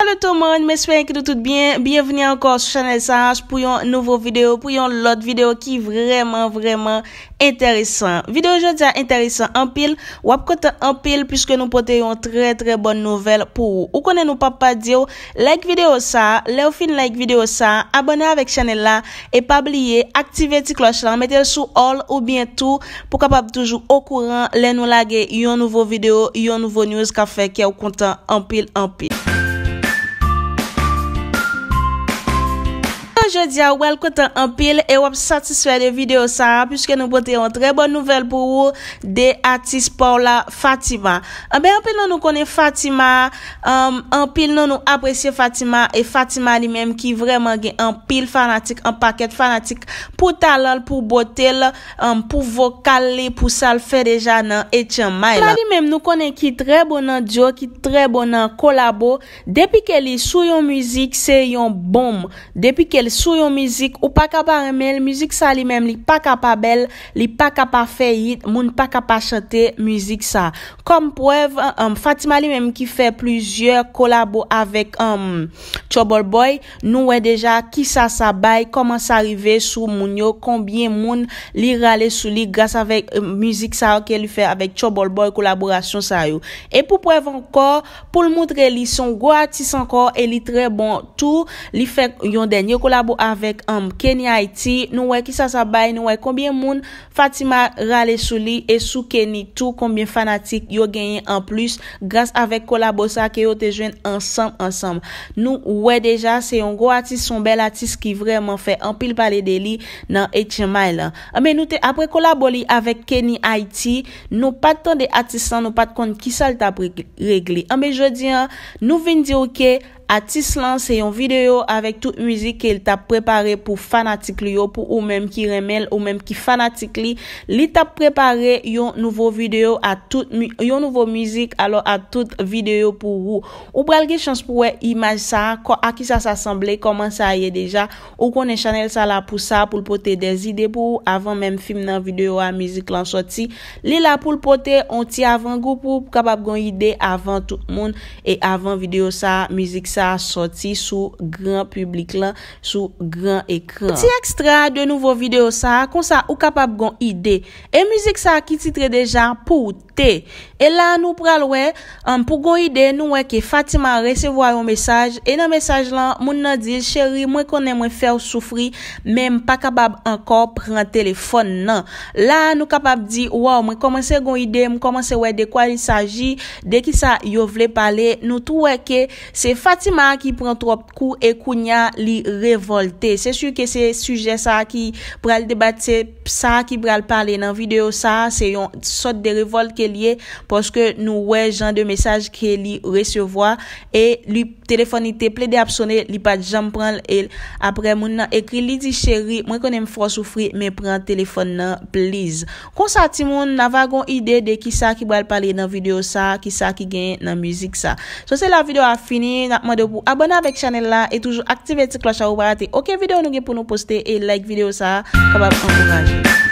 Salve tout le monde, messieurs et qui tout tout bien, bienvenue encore sur chanel sa hache pour yon nouveau vidéo, pour yon lot de vidéos qui est vraiment vraiment intéressant. Vidéo aujourd'hui est intéressante en pile ou à côté en pile puisque nous portez yon très très bonne nouvelle pour vous. Où connais-nous papa Dio? Like vidéo sa, lè ou fin like vidéo sa, abonnez avec chanel la et pas oublié, activez ti cloche la, mettez sou all ou bien tout pou kapab toujou au courant lè nou lage yon nouveau vidéo, yon nouveau news ka fèk yon content en pile en pile. je di a welkote an pil e wap satiswe de video sa, pwiske nou bote yon tre bon nouvel pou ou de atis pou la Fatima. A be an pil nou nou kone Fatima, an pil nou nou apresye Fatima, e Fatima li menm ki vreman gen an pil fanatik, an paket fanatik pou talal, pou botel, pou vokal li, pou sal fe deja nan Etienne May. Fatima li menm nou kone ki tre bonan diyo, ki tre bonan kolabo, depi ke li sou yon mizik, se yon bom, depi ke li sou yon mizik ou pa kapa remel, mizik sa li menm li pa kapa bel, li pa kapa feyit, moun pa kapa chante mizik sa. Kom preve, um, Fatima li menm ki fe plezyor kolabo avèk Chobol um, Boy, nou wè deja ki sa sa bay, koman sa rive sou moun yo, kombien moun li rale sou li, gras avèk um, mizik sa wèk li fe avèk Chobol Boy kolaborasyon sa yo. E pou preve ankor, pou l moutre li son gwa atis ankor, e li tre bon tou, li fe yon denye kolaborasyon avèk um, kè ni Haiti, nou wè ki sa sabay, nou wè kombien moun Fatima rale sou li, e sou kè ni tou, kombien fanatik yo genyen an plus grase avèk kolabo sa ke yo te jwen ansam ansam nou wè deja, se yon gro atis, son bel atis ki vreman fè, an pil pale de li nan HMI la amè nou te apre kolabo li avèk kè ni Haiti nou pat ton de atisan, nou pat kon ki sa lita regli, amè je diyan, nou vin diyo ke A tis lan se yon videyo avek tout muzik ke l tap prepare pou fanatik li yo pou ou menm ki remel ou menm ki fanatik li. Li tap prepare yon nouvo videyo a tout, yon nouvo muzik alo a tout videyo pou ou. Ou pral ge chans pou we imaj sa, a ki sa sa semble, koman sa a ye deja. Ou konen chanel sa la pou sa pou l pote de zide pou ou avan menm film nan videyo a muzik lan soti. Li la pou l pote, on ti avan goup pou kabap gon ide avan tout moun e avan videyo sa muzik sa. a soti sou gran publik lan, sou gran ekran. Peti ekstra de nouvo video sa, kon sa ou kapab gon ide. E müzik sa ki titre deja, pou te. E la nou pral we, pou gon ide, nou weke Fatima resevwa yon mesaj, e nan mesaj lan, moun nan di, chéri, mwen konen mwen fè ou soufri, men m pa kapab ankor pren telefon nan. La, nou kapab di, wou, mwen komanse gon ide, mwen komanse we de kwa li saji, de ki sa yo vle pale, nou tou weke, se Fatima ma ki pran trop kou e kou nya li revolte. Se sur ke se suje sa ki pral debate sa ki pral pale nan video sa se yon sot de revolte ke liye poske nou wej jan de mesaj ke li resevoa e li telefonite ple de apsone li pat jam pran el. Apre moun nan ekri li di cheri mwen konen mfosoufri men pran telefon nan please. Konsati moun nan vagon ide de ki sa ki pral pale nan video sa ki sa ki gen nan muzik sa. Sose la video a fini. Natman de pou abona vek chanel la e toujou aktive eti klocha ou ba ate oke video nou gen pou nou poste e like video sa kabab enkouraj